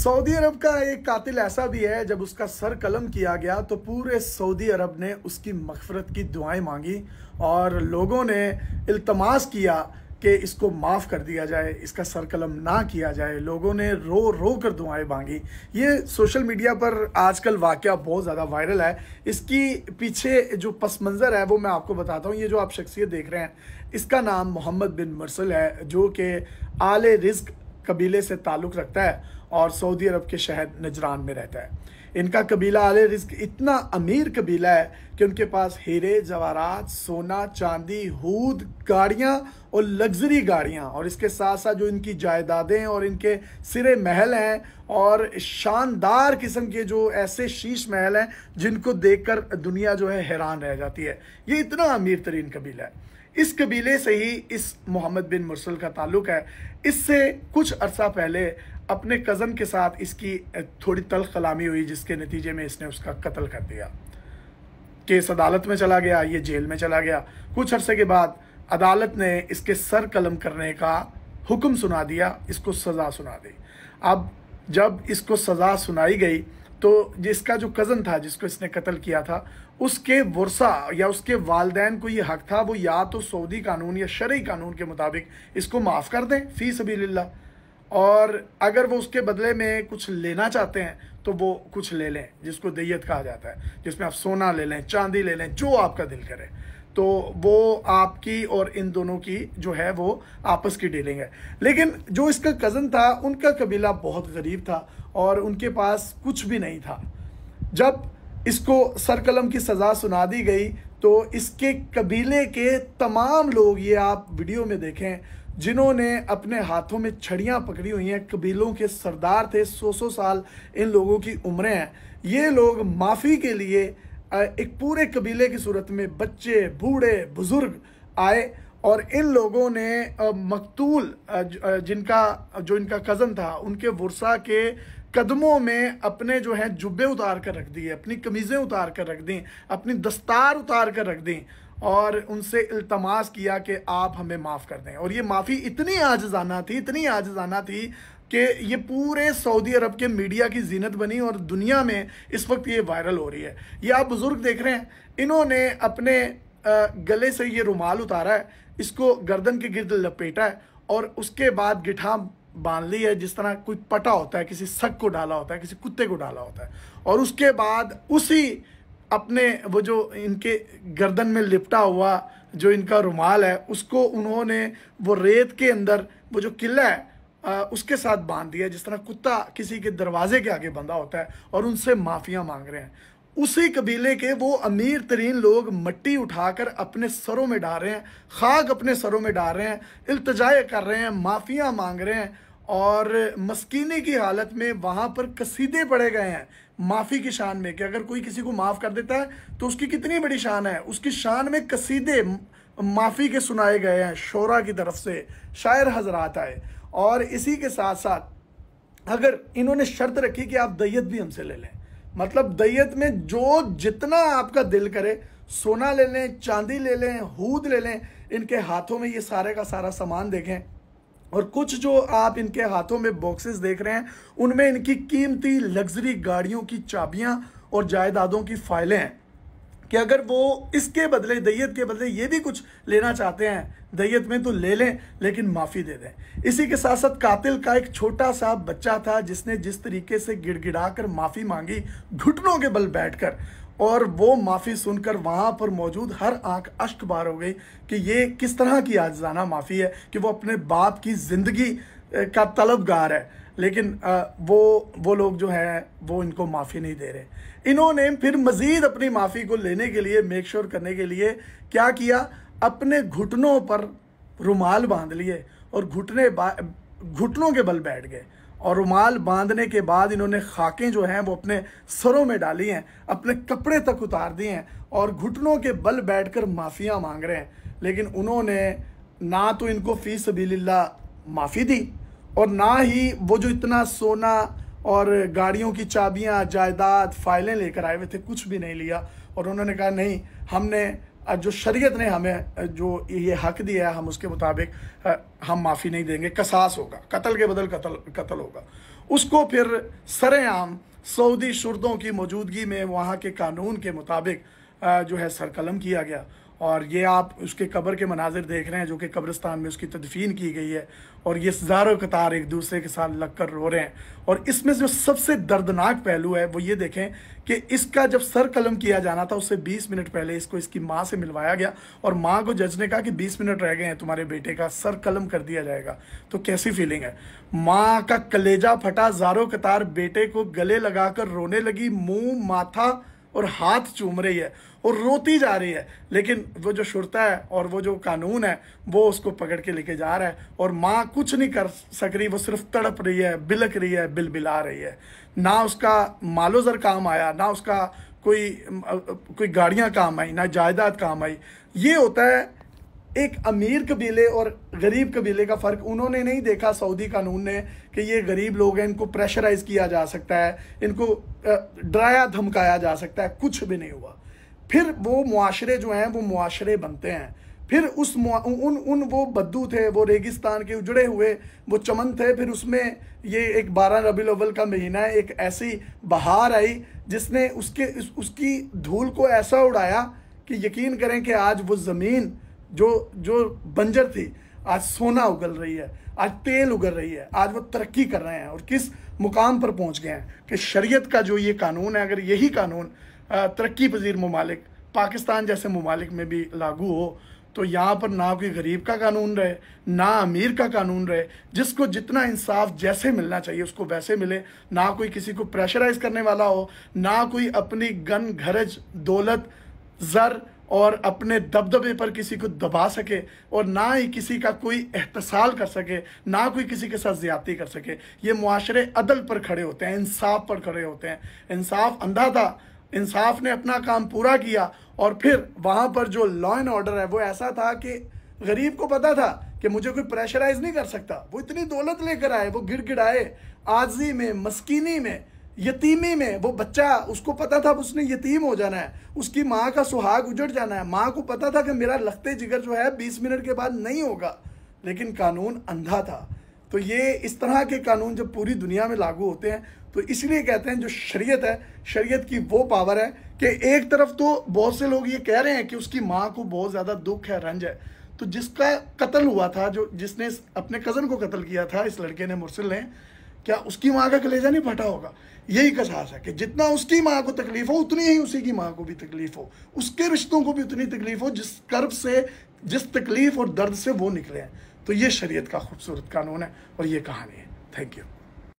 Saudi अरब का एक कातिल ऐसा भी है जब उसका सर कलम किया गया तो पूरे सऊदी अरब ने उसकी मफफ़रत की दुआएं मांगी और लोगों ने इल्तमास किया कि इसको माफ़ कर दिया जाए इसका सर कलम ना किया जाए लोगों ने रो रो कर दुआएं मांगी ये सोशल मीडिया पर आजकल वाक़ बहुत ज़्यादा वायरल है इसकी पीछे जो पस मंज़र है वो मैं आपको बताता हूँ ये जो आप शख्सियत देख रहे हैं इसका नाम मोहम्मद बिन मरसल है जो कि आल रिस्क कबीले से ताल्लुक़ रखता है और सऊदी अरब के शहर नजरान में रहता है इनका कबीला आले रिस्क इतना अमीर कबीला है कि उनके पास हीरे जवारात सोना चांदी हूद गाड़ियाँ और लग्जरी गाड़ियाँ और इसके साथ साथ जो इनकी जायदादें और इनके सिरे महल हैं और शानदार किस्म के जो ऐसे शीश महल हैं जिनको देखकर दुनिया जो है हैरान रह जाती है ये इतना अमीर तरीन कबीला है इस कबीले से ही इस मोहम्मद बिन मुरसल का ताल्लुक है इससे कुछ अरसा पहले अपने कज़न के साथ इसकी थोड़ी तल कलामी हुई जिसके नतीजे में इसने उसका कत्ल कर दिया केस अदालत में चला गया ये जेल में चला गया कुछ अरसे के बाद अदालत ने इसके सर कलम करने का हुक्म सुना दिया इसको सज़ा सुना दी अब जब इसको सज़ा सुनाई गई तो जिसका जो कज़न था जिसको इसने कत्ल किया था उसके वर्षा या उसके वालदेन को ये हक था वो या तो सऊदी कानून या शर्य कानून के मुताबिक इसको माफ़ कर दें फ़ी सभी और अगर वो उसके बदले में कुछ लेना चाहते हैं तो वो कुछ ले लें जिसको दैयत कहा जाता है जिसमें आप सोना ले लें चांदी ले लें जो आपका दिल करे तो वो आपकी और इन दोनों की जो है वो आपस की डीलिंग है लेकिन जो इसका कज़न था उनका कबीला बहुत गरीब था और उनके पास कुछ भी नहीं था जब इसको सरकलम की सज़ा सुना दी गई तो इसके कबीले के तमाम लोग ये आप वीडियो में देखें जिन्होंने अपने हाथों में छड़ियाँ पकड़ी हुई हैं कबीलों के सरदार थे सौ सौ साल इन लोगों की उम्रें हैं ये लोग माफ़ी के लिए एक पूरे कबीले की सूरत में बच्चे बूढ़े बुज़ुर्ग आए और इन लोगों ने मकतूल जिनका जो इनका कज़न था उनके वर्षा के कदमों में अपने जो है जुब्बे उतार कर रख दिए अपनी कमीज़ें उतार कर रख दी अपनी दस्तार उतार कर रख दी और उनसे इल्तमास किया कि आप हमें माफ़ कर दें और ये माफ़ी इतनी आजाना थी इतनी आजाना थी कि ये पूरे सऊदी अरब के मीडिया की जीनत बनी और दुनिया में इस वक्त ये वायरल हो रही है ये आप बुज़ुर्ग देख रहे हैं इन्होंने अपने गले से ये रुमाल उतारा है इसको गर्दन के गिर्द लपेटा है और उसके बाद गिठा बांध ली है जिस तरह कोई पटा होता है किसी सक को डाला होता है किसी कुत्ते को डाला होता है और उसके बाद उसी अपने वो जो इनके गर्दन में लिपटा हुआ जो इनका रुमाल है उसको उन्होंने वो रेत के अंदर वो जो किला है आ, उसके साथ बांध दिया जिस तरह कुत्ता किसी के दरवाजे के आगे बंधा होता है और उनसे माफ़िया मांग रहे हैं उसी कबीले के वो अमीर तरीन लोग मट्टी उठाकर अपने सरों में डाल रहे हैं खाक अपने सरों में डाल रहे हैं इल्तजाए कर रहे हैं माफ़ियाँ मांग रहे हैं और मस्कीने की हालत में वहाँ पर कसीदे पड़े गए हैं माफ़ी की शान में कि अगर कोई किसी को माफ़ कर देता है तो उसकी कितनी बड़ी शान है उसकी शान में कसीदे माफ़ी के सुनाए गए हैं शोरा की तरफ से शायर हजरात आए और इसी के साथ साथ अगर इन्होंने शर्त रखी कि आप दैयत भी हमसे ले लें मतलब दैयत में जो जितना आपका दिल करे सोना ले लें चांदी ले लें हूद ले लें इनके हाथों में ये सारे का सारा सामान देखें और कुछ जो आप इनके हाथों में बॉक्सेस देख रहे हैं उनमें इनकी कीमती लग्जरी गाड़ियों की चाबियां और जायदादों की फाइलें हैं कि अगर वो इसके बदले दैयत के बदले ये भी कुछ लेना चाहते हैं दैयत में तो ले लें लेकिन माफ़ी दे दें इसी के साथ साथ कातिल का एक छोटा सा बच्चा था जिसने जिस तरीके से गिड़गिड़ा कर माफ़ी मांगी घुटनों के बल बैठकर और वो माफ़ी सुनकर वहाँ पर मौजूद हर आंख बार हो गई कि ये किस तरह की आजाना माफ़ी है कि वो अपने बाप की ज़िंदगी का तलबगार है लेकिन वो वो लोग जो हैं वो इनको माफ़ी नहीं दे रहे इन्होंने फिर मज़ीद अपनी माफ़ी को लेने के लिए मेक श्योर करने के लिए क्या किया अपने घुटनों पर रुमाल बांध लिए और घुटने घुटनों के बल बैठ गए और रुमाल बांधने के बाद इन्होंने खाकें जो हैं वो अपने सरों में डाली हैं अपने कपड़े तक उतार दिए हैं और घुटनों के बल बैठकर माफ़ियाँ मांग रहे हैं लेकिन उन्होंने ना तो इनको फीस सबील्ला माफ़ी दी और ना ही वो जो इतना सोना और गाड़ियों की चाबियाँ जायदाद फाइलें लेकर आए हुए थे कुछ भी नहीं लिया और उन्होंने कहा नहीं हमने जो शरीयत ने हमें जो ये हक दिया है हम उसके मुताबिक हम माफ़ी नहीं देंगे कसास होगा कत्ल के बदल कत्ल कत्ल होगा उसको फिर सरेआम सऊदी शुरदों की मौजूदगी में वहाँ के कानून के मुताबिक जो है सरकलम किया गया और ये आप उसके कब्र के मनाजिर देख रहे हैं जो कि कब्रिस्तान में उसकी तदफीन की गई है और ये हज़ारों कतार एक दूसरे के साथ लग कर रो रहे हैं और इसमें जो सबसे दर्दनाक पहलू है वो ये देखें कि इसका जब सर कलम किया जाना था उससे 20 मिनट पहले इसको इसकी माँ से मिलवाया गया और माँ को जज ने कहा कि 20 मिनट रह गए हैं तुम्हारे बेटे का सर कलम कर दिया जाएगा तो कैसी फीलिंग है माँ का कलेजा फटा हज़ारों कतार बेटे को गले लगाकर रोने लगी मुँह माथा और हाथ चूम रही है और रोती जा रही है लेकिन वो जो शुरता है और वो जो कानून है वो उसको पकड़ के लेके जा रहा है और माँ कुछ नहीं कर सक रही वो सिर्फ तड़प रही है बिलक रही है बिल बिला रही है ना उसका मालोजर काम आया ना उसका कोई कोई गाड़ियाँ काम आई ना जायदाद काम आई ये होता है एक अमीर कबीले और गरीब कबीले का फ़र्क उन्होंने नहीं देखा सऊदी कानून ने कि ये गरीब लोग हैं इनको प्रेशराइज किया जा सकता है इनको डराया धमकाया जा सकता है कुछ भी नहीं हुआ फिर वो मुआरे जो हैं वो मुआरे बनते हैं फिर उस उन उन वो बद्दू थे वो रेगिस्तान के उजड़े हुए वो चमन थे फिर उसमें ये एक बारह रबी अव्वल का महीना है एक ऐसी बहार आई जिसने उसके उस, उसकी धूल को ऐसा उड़ाया कि यकीन करें कि आज वो ज़मीन जो जो बंजर थी आज सोना उगल रही है आज तेल उगल रही है आज वो तरक्की कर रहे हैं और किस मुकाम पर पहुंच गए हैं कि शरीयत का जो ये कानून है अगर यही कानून तरक्की पजीर ममालिक पाकिस्तान जैसे ममालिक में भी लागू हो तो यहाँ पर ना कोई गरीब का कानून रहे ना अमीर का कानून रहे जिसको जितना इंसाफ जैसे मिलना चाहिए उसको वैसे मिले ना कोई किसी को प्रेशराइज करने वाला हो ना कोई अपनी गन घरज दौलत ज़र और अपने दबदबे पर किसी को दबा सके और ना ही किसी का कोई एहतसाल कर सके ना कोई किसी के साथ ज़्यादती कर सके ये माशरे अदल पर खड़े होते हैं इंसाफ पर खड़े होते हैं इंसाफ अंधा था इंसाफ ने अपना काम पूरा किया और फिर वहाँ पर जो लॉ एंड ऑर्डर है वो ऐसा था कि गरीब को पता था कि मुझे कोई प्रेशराइज नहीं कर सकता वो इतनी दौलत लेकर आए वो गिड़ आए आजी में मस्कीनी में यतीमी में वो बच्चा उसको पता था उसने यतीम हो जाना है उसकी माँ का सुहाग उजड़ जाना है माँ को पता था कि मेरा लगते जिगर जो है बीस मिनट के बाद नहीं होगा लेकिन कानून अंधा था तो ये इस तरह के कानून जब पूरी दुनिया में लागू होते हैं तो इसलिए कहते हैं जो शरीयत है शरीयत की वो पावर है कि एक तरफ तो बहुत से लोग ये कह रहे हैं कि उसकी माँ को बहुत ज़्यादा दुख है रंज है तो जिसका कत्ल हुआ था जो जिसने अपने कज़न को कत्ल किया था इस लड़के ने मुरसिल ने क्या उसकी माँ का कलेजा नहीं फटा होगा यही कसास है कि जितना उसकी माँ को तकलीफ हो उतनी ही उसी की माँ को भी तकलीफ हो उसके रिश्तों को भी उतनी तकलीफ हो जिस कर्ब से जिस तकलीफ और दर्द से वो निकले हैं तो ये शरीयत का खूबसूरत कानून है और ये कहानी है थैंक यू